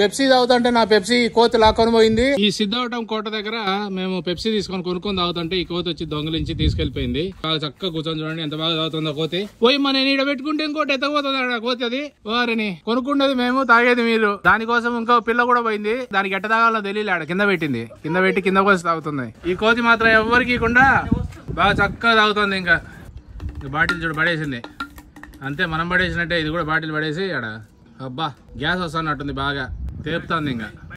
Pepsi తాగుతుంటే నా Pepsi కోతి లాక్కొని పోయింది ఈ సిద్ధవటం కోట దగ్గర మేము పెప్సీ తీసుకొని కొనుక్కొని తాగుతుంటే ఈ కోతి వచ్చి దొంగలించి తీసుకెళ్లిపోయింది బాగా చక్కగా కూర్చొని చూడండి ఎంత బాగా తాగుతుందో కోతి పోయి మన నీడ పెట్టుకుంటే ఇంకోటి ఎత్తకపోతుంది కోతి అది వారిని కొనుక్కున్నది మేము తాగేది మీరు దానికోసం ఇంకో పిల్ల కూడా పోయింది దానికి ఎట్ట తాగాలో తెలియలే ఆడ కింద పెట్టింది కింద పెట్టి కింద కోసం తాగుతుంది ఈ కోతి మాత్రం ఎవరికి కూడా బాగా చక్కగా తాగుతుంది ఇంకా బాటిల్ చూడు పడేసింది అంతే మనం పడేసినట్టే ఇది కూడా బాటిల్ పడేసి ఆడ అబ్బా గ్యాస్ వస్తున్నట్టుంది బాగా తేపుతాను ఇంకా